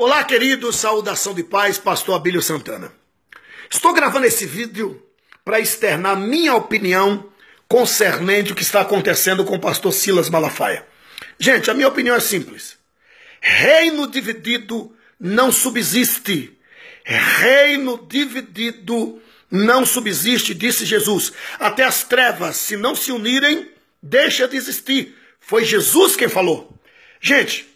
Olá, queridos, saudação de paz, pastor Abílio Santana. Estou gravando esse vídeo para externar minha opinião concernente o que está acontecendo com o pastor Silas Malafaia. Gente, a minha opinião é simples. Reino dividido não subsiste. Reino dividido não subsiste, disse Jesus. Até as trevas, se não se unirem, deixa de existir. Foi Jesus quem falou. Gente,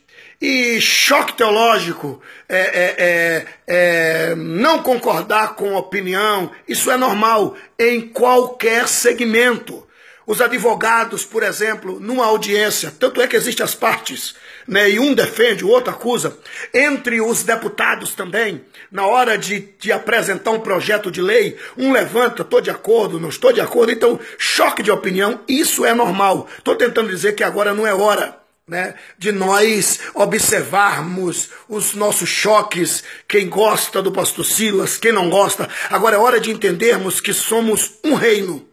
e choque teológico, é, é, é, é não concordar com opinião, isso é normal em qualquer segmento. Os advogados, por exemplo, numa audiência, tanto é que existem as partes, né, e um defende, o outro acusa, entre os deputados também, na hora de, de apresentar um projeto de lei, um levanta, estou de acordo, não estou de acordo, então choque de opinião, isso é normal. Estou tentando dizer que agora não é hora né, de nós observarmos os nossos choques, quem gosta do pastor Silas, quem não gosta. Agora é hora de entendermos que somos um reino,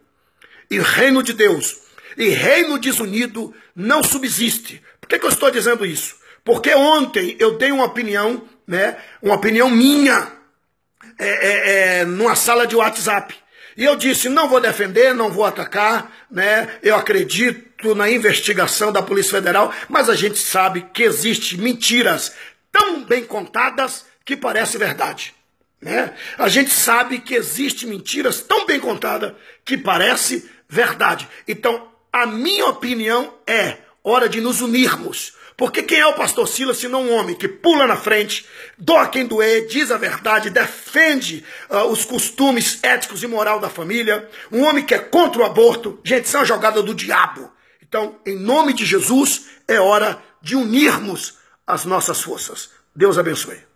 e reino de Deus, e reino desunido não subsiste. Por que, que eu estou dizendo isso? Porque ontem eu dei uma opinião, né, uma opinião minha, é, é, é, numa sala de WhatsApp. E eu disse: não vou defender, não vou atacar, né? Eu acredito na investigação da Polícia Federal, mas a gente sabe que existem mentiras tão bem contadas que parece verdade. Né? A gente sabe que existem mentiras tão bem contadas que parece verdade. Então, a minha opinião é hora de nos unirmos porque quem é o pastor Silas se não um homem que pula na frente, doa quem doer, diz a verdade, defende uh, os costumes éticos e moral da família, um homem que é contra o aborto. Gente, isso é uma jogada do diabo. Então, em nome de Jesus, é hora de unirmos as nossas forças. Deus abençoe.